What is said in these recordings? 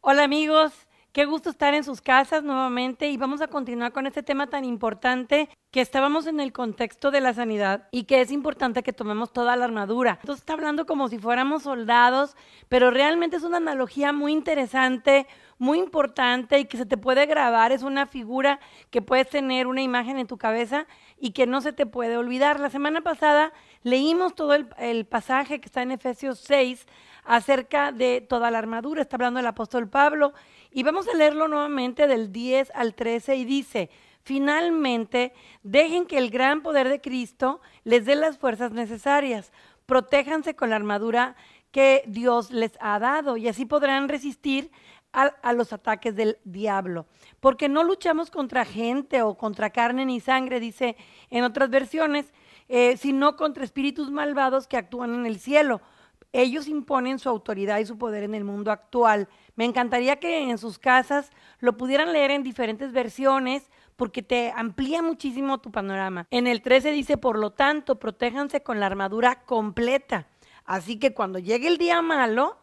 Hola amigos, qué gusto estar en sus casas nuevamente y vamos a continuar con este tema tan importante que estábamos en el contexto de la sanidad y que es importante que tomemos toda la armadura. Entonces está hablando como si fuéramos soldados, pero realmente es una analogía muy interesante, muy importante y que se te puede grabar, es una figura que puedes tener una imagen en tu cabeza y que no se te puede olvidar. La semana pasada leímos todo el, pasaje que está en Efesios 6 acerca de toda la armadura, está hablando el apóstol Pablo y vamos a leerlo nuevamente del 10 al 13 y dice, Finalmente, dejen que el gran poder de Cristo les dé las fuerzas necesarias. Protéjanse con la armadura que Dios les ha dado y así podrán resistir a, los ataques del diablo. Porque no luchamos contra gente o contra carne ni sangre, dice en otras versiones, eh, sino contra espíritus malvados que actúan en el cielo. Ellos imponen su autoridad y su poder en el mundo actual. Me encantaría que en sus casas lo pudieran leer en diferentes versiones porque te amplía muchísimo tu panorama. En el 13 dice, por lo tanto, protéjanse con la armadura completa. Así que cuando llegue el día malo,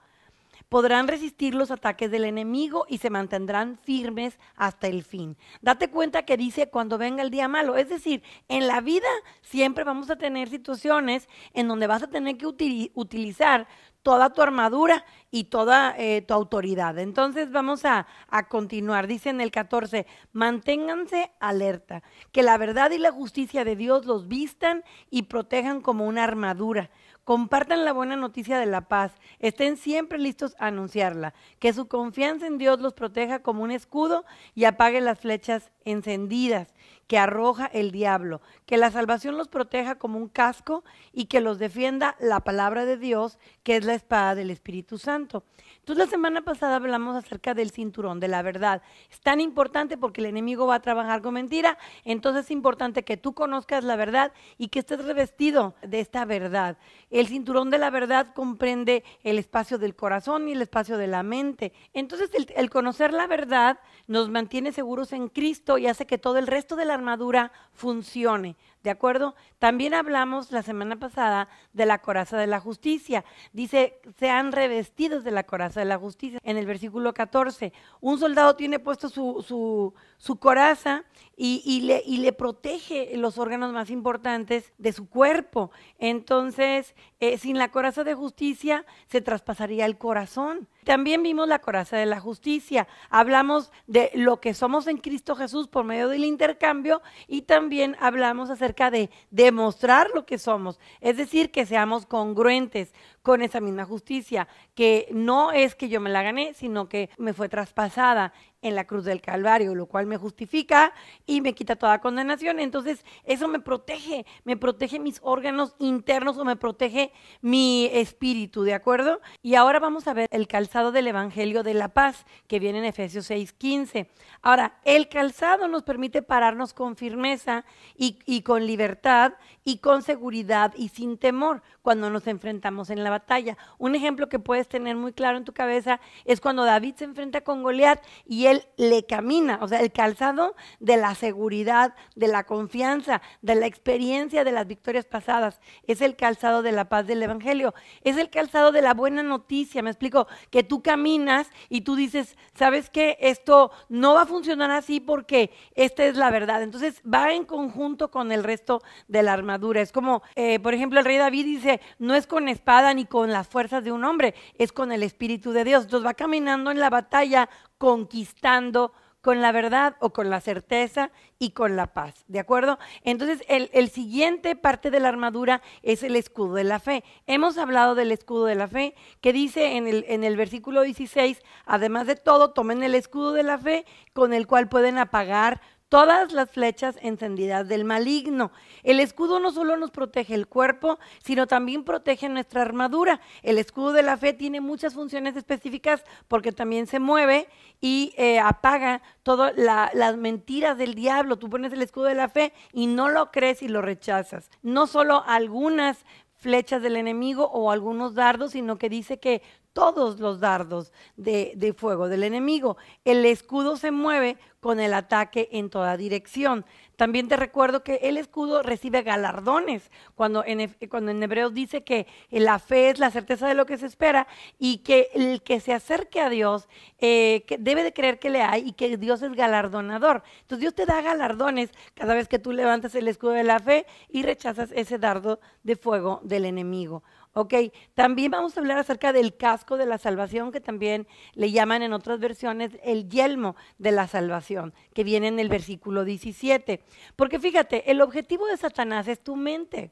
podrán resistir los ataques del enemigo y se mantendrán firmes hasta el fin. Date cuenta que dice cuando venga el día malo, es decir, en la vida siempre vamos a tener situaciones en donde vas a tener que utilizar toda tu armadura y toda eh, tu autoridad. Entonces vamos a, a continuar. Dice en el 14, manténganse alerta, que la verdad y la justicia de Dios los vistan y protejan como una armadura. Compartan la buena noticia de la paz. Estén siempre listos a anunciarla. Que su confianza en Dios los proteja como un escudo y apague las flechas encendidas que arroja el diablo. Que la salvación los proteja como un casco y que los defienda la palabra de Dios, que es la espada del Espíritu Santo. Entonces la semana pasada hablamos acerca del cinturón, de la verdad. Es tan importante porque el enemigo va a trabajar con mentira, entonces es importante que tú conozcas la verdad y que estés revestido de esta verdad. El cinturón de la verdad comprende el espacio del corazón y el espacio de la mente. Entonces el, el conocer la verdad nos mantiene seguros en Cristo y hace que todo el resto de la armadura funcione. ¿De acuerdo? También hablamos la semana pasada de la coraza de la justicia. Dice, se han revestidos de la coraza de la justicia. En el versículo 14, un soldado tiene puesto su, coraza y, le, y, le, protege los órganos más importantes de su cuerpo. Entonces, eh, sin la coraza de justicia se traspasaría el corazón. También vimos la coraza de la justicia. Hablamos de lo que somos en Cristo Jesús por medio del intercambio y también hablamos acerca de demostrar lo que somos, es decir, que seamos congruentes con esa misma justicia, que no es que yo me la gané, sino que me fue traspasada en la cruz del Calvario, lo cual me justifica y me quita toda condenación. Entonces, eso me protege, me protege mis órganos internos o me protege mi espíritu, ¿de acuerdo? Y ahora vamos a ver el calzado del Evangelio de la Paz, que viene en Efesios 6:15. Ahora, el calzado nos permite pararnos con firmeza y, con libertad y con seguridad y sin temor cuando nos enfrentamos en la batalla. Un ejemplo que puedes tener muy claro en tu cabeza es cuando David se enfrenta con Goliat y él le camina, o sea, el calzado de la seguridad, de la confianza, de la experiencia de las victorias pasadas, es el calzado de la paz del Evangelio, es el calzado de la buena noticia, me explico, que tú caminas y tú dices, ¿sabes qué? Esto no va a funcionar así porque esta es la verdad. Entonces va en conjunto con el resto de la armadura. Es como, eh, por ejemplo, el rey David dice, no es con espada ni con las fuerzas de un hombre, es con el Espíritu de Dios. Entonces va caminando en la batalla conquistando con la verdad o con la certeza y con la paz, ¿de acuerdo? Entonces, el, siguiente parte de la armadura es el escudo de la fe. Hemos hablado del escudo de la fe, que dice en el, en el versículo 16, además de todo, tomen el escudo de la fe con el cual pueden apagar todas las flechas encendidas del maligno. El escudo no solo nos protege el cuerpo, sino también protege nuestra armadura. El escudo de la fe tiene muchas funciones específicas porque también se mueve y eh, apaga todas las mentiras del diablo. Tú pones el escudo de la fe y no lo crees y lo rechazas. No solo algunas flechas del enemigo o algunos dardos, sino que dice que todos los dardos de, de, fuego del enemigo. El escudo se mueve con el ataque en toda dirección. También te recuerdo que el escudo recibe galardones, cuando en, cuando Hebreos dice que eh, la fe es la certeza de lo que se espera y que el que se acerque a Dios eh, debe de creer que le hay y que Dios es galardonador. Entonces Dios te da galardones cada vez que tú levantas el escudo de la fe y rechazas ese dardo de fuego del enemigo. Ok, también vamos a hablar acerca del casco de la salvación, que también le llaman en otras versiones el yelmo de la salvación, que viene en el versículo 17. Porque fíjate, el objetivo de Satanás es tu mente.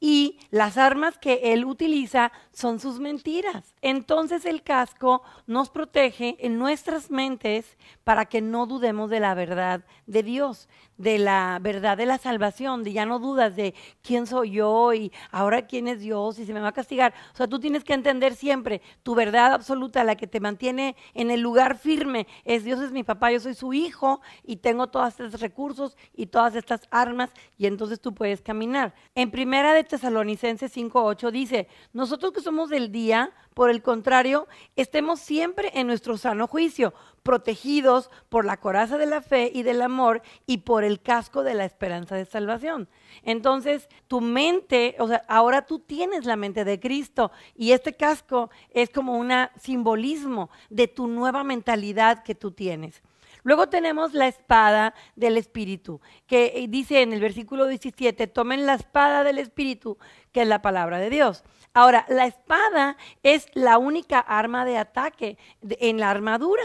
y las armas que él utiliza son sus mentiras. Entonces el casco nos protege en nuestras mentes para que no dudemos de la verdad de Dios de la verdad de la salvación, de ya no dudas de quién soy yo y ahora quién es Dios y se me va a castigar. O sea, tú tienes que entender siempre tu verdad absoluta, la que te mantiene en el lugar firme, es Dios es mi papá, yo soy su hijo y tengo todos estos recursos y todas estas armas y entonces tú puedes caminar. En primera de Tesalonicenses 5.8 dice, nosotros que somos del día, por el contrario, estemos siempre en nuestro sano juicio, protegidos por la coraza de la fe y del amor y por el casco de la esperanza de salvación. Entonces, tu mente, o sea, ahora tú tienes la mente de Cristo y este casco es como un simbolismo de tu nueva mentalidad que tú tienes. Luego tenemos la espada del Espíritu, que dice en el versículo 17, tomen la espada del Espíritu, que es la palabra de Dios. Ahora, la espada es la única arma de ataque en la armadura.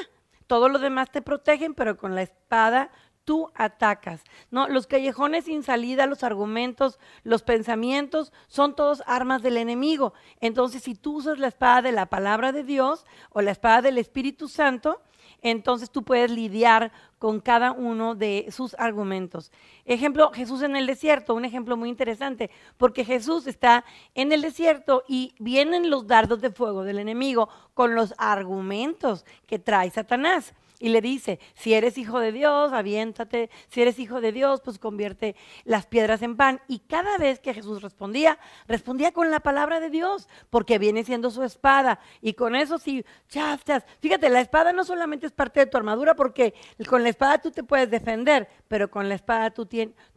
Todos los demás te protegen, pero con la espada tú atacas. No, los callejones sin salida, los argumentos, los pensamientos son todos armas del enemigo. Entonces, si tú usas la espada de la palabra de Dios o la espada del Espíritu Santo, entonces tú puedes lidiar con cada uno de sus argumentos. Ejemplo, Jesús en el desierto, un ejemplo muy interesante, porque Jesús está en el desierto y vienen los dardos de fuego del enemigo con los argumentos que trae Satanás. Y le dice, si eres hijo de Dios, aviéntate, si eres hijo de Dios, pues convierte las piedras en pan. Y cada vez que Jesús respondía, respondía con la palabra de Dios, porque viene siendo su espada. Y con eso sí, chas, Fíjate, la espada no solamente es parte de tu armadura, porque con la espada tú te puedes defender, pero con la espada tú,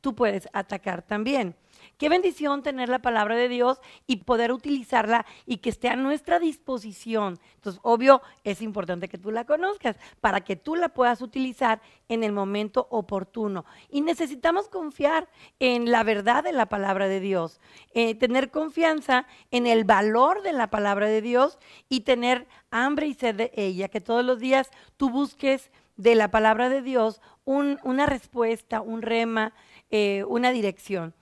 tú puedes atacar también. Qué bendición tener la palabra de Dios y poder utilizarla y que esté a nuestra disposición. Entonces, obvio, es importante que tú la conozcas para que tú la puedas utilizar en el momento oportuno. Y necesitamos confiar en la verdad de la palabra de Dios, eh, tener confianza en el valor de la palabra de Dios y tener hambre y sed de ella, que todos los días tú busques de la palabra de Dios una respuesta, un rema, eh, una dirección.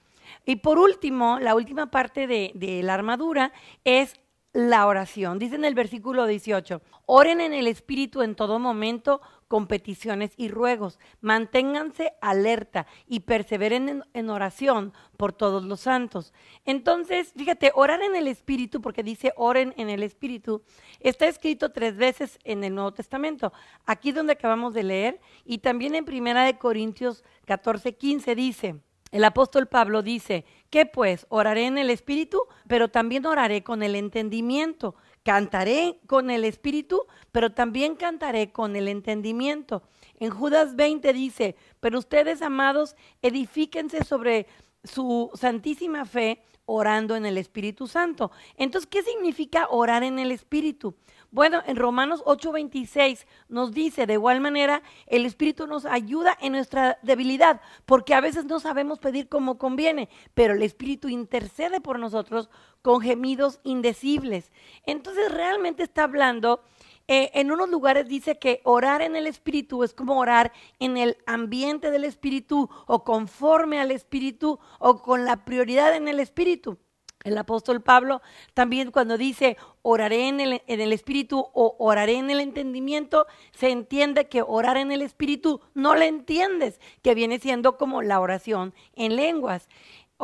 Y por último, la última parte de, la armadura es la oración. Dice en el versículo 18, oren en el Espíritu en todo momento con peticiones y ruegos, manténganse alerta y perseveren en, oración por todos los santos. Entonces, fíjate, orar en el Espíritu, porque dice oren en el Espíritu, está escrito tres veces en el Nuevo Testamento, aquí donde acabamos de leer, y también en Primera de Corintios 14, 15 dice, el apóstol Pablo dice, ¿qué pues? Oraré en el espíritu, pero también oraré con el entendimiento. Cantaré con el espíritu, pero también cantaré con el entendimiento. En Judas 20 dice, pero ustedes, amados, edifíquense sobre su santísima fe orando en el Espíritu Santo. Entonces, ¿qué significa orar en el Espíritu? Bueno, en Romanos 8:26 nos dice de igual manera, el Espíritu nos ayuda en nuestra debilidad, porque a veces no sabemos pedir como conviene, pero el Espíritu intercede por nosotros con gemidos indecibles. Entonces realmente está hablando... Eh, en unos lugares dice que orar en el espíritu es como orar en el ambiente del espíritu o conforme al espíritu o con la prioridad en el espíritu. El apóstol Pablo también cuando dice oraré en el, espíritu o oraré en el entendimiento, se entiende que orar en el espíritu no le entiendes, que viene siendo como la oración en lenguas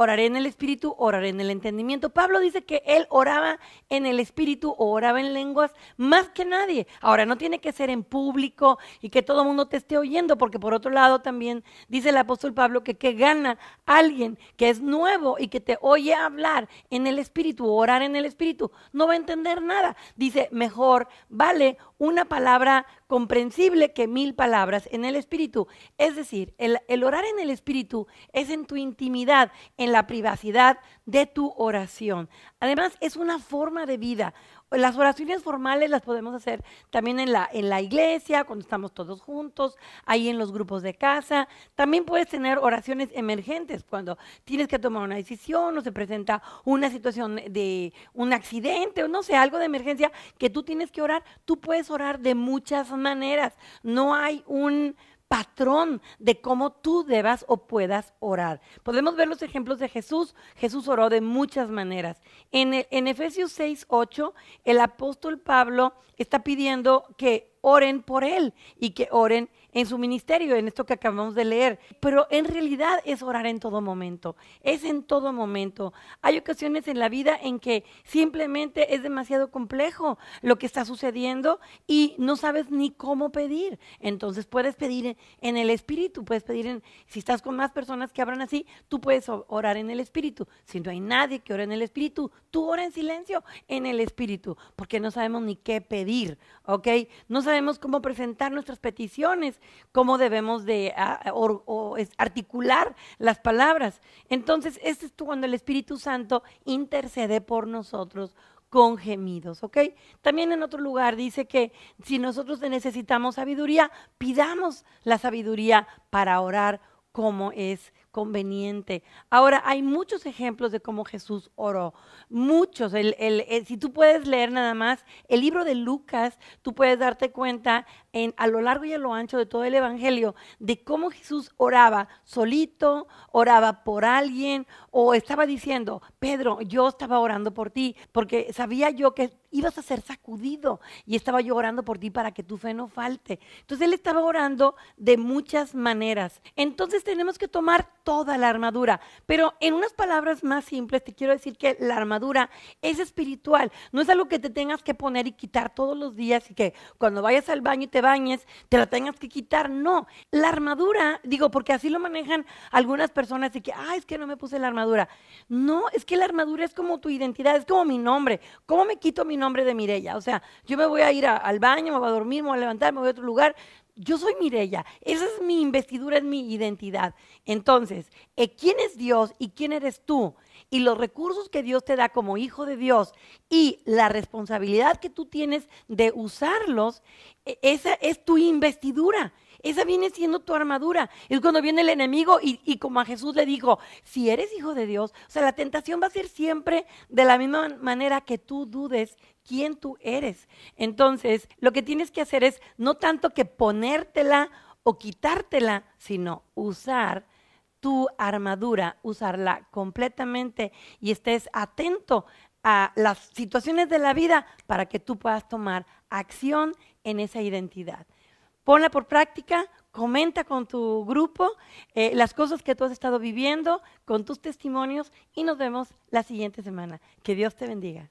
oraré en el espíritu, oraré en el entendimiento. Pablo dice que él oraba en el espíritu o oraba en lenguas más que nadie. Ahora, no tiene que ser en público y que todo el mundo te esté oyendo, porque por otro lado también dice el apóstol Pablo que, que gana alguien que es nuevo y que te oye hablar en el espíritu, orar en el espíritu, no va a entender nada. Dice, mejor vale una palabra comprensible que mil palabras en el espíritu. Es decir, el, el, orar en el espíritu es en tu intimidad, en la privacidad de tu oración. Además, es una forma de vida. Las oraciones formales las podemos hacer también en la, en la iglesia, cuando estamos todos juntos, ahí en los grupos de casa. También puedes tener oraciones emergentes, cuando tienes que tomar una decisión o se presenta una situación de un accidente o no sé, algo de emergencia que tú tienes que orar. Tú puedes orar de muchas maneras. No hay un patrón de cómo tú debas o puedas orar. Podemos ver los ejemplos de Jesús. Jesús oró de muchas maneras. En, e, Efesios 6, 8, el apóstol Pablo está pidiendo que oren por él y que oren en su ministerio, en esto que acabamos de leer. Pero en realidad es orar en todo momento, es en todo momento. Hay ocasiones en la vida en que simplemente es demasiado complejo lo que está sucediendo y no sabes ni cómo pedir. Entonces puedes pedir en el Espíritu, puedes pedir en, si estás con más personas que hablan así, tú puedes orar en el Espíritu. Si no hay nadie que ore en el Espíritu, tú ora en silencio en el Espíritu, porque no sabemos ni qué pedir, ¿ok? No sabemos cómo presentar nuestras peticiones cómo debemos de ah, ah, articular las palabras. Entonces, este es cuando el Espíritu Santo intercede por nosotros con gemidos, También en otro lugar dice que si nosotros necesitamos sabiduría, pidamos la sabiduría para orar como es conveniente. Ahora, hay muchos ejemplos de cómo Jesús oró, muchos. Eh, si tú puedes leer nada más el libro de Lucas, tú puedes darte cuenta en, a lo largo y a lo ancho de todo el Evangelio de cómo Jesús oraba solito, oraba por alguien o estaba diciendo, Pedro, yo estaba orando por ti porque sabía yo que ibas a ser sacudido y estaba yo orando por ti para que tu fe no falte. Entonces él estaba orando de muchas maneras. Entonces tenemos que tomar toda la armadura. Pero en unas palabras más simples te quiero decir que la armadura es espiritual. No es algo que te tengas que poner y quitar todos los días y que cuando vayas al baño y te bañes te la tengas que quitar. No, la armadura, digo, porque así lo manejan algunas personas y que, ah, es que no me puse la armadura. No, es que la armadura es como tu identidad, es como mi nombre. ¿Cómo me quito mi nombre de Mirella? O sea, yo me voy a ir al baño, me voy a dormir, me voy a levantar, me voy a otro lugar yo soy Mireya, esa es mi investidura, es mi identidad. Entonces, eh, ¿quién es Dios y quién eres tú? Y los recursos que Dios te da como hijo de Dios y la responsabilidad que tú tienes de usarlos, e, esa es tu investidura. Esa viene siendo tu armadura. Es cuando viene el enemigo y, como a Jesús le dijo, si eres hijo de Dios, o sea, la tentación va a ser siempre de la misma manera que tú dudes quién tú eres. Entonces, lo que tienes que hacer es no tanto que ponértela o quitártela, sino usar tu armadura, usarla completamente y estés atento a las situaciones de la vida para que tú puedas tomar acción en esa identidad. Ponla por práctica, comenta con tu grupo eh, las cosas que tú has estado viviendo, con tus testimonios y nos vemos la siguiente semana. Que Dios te bendiga.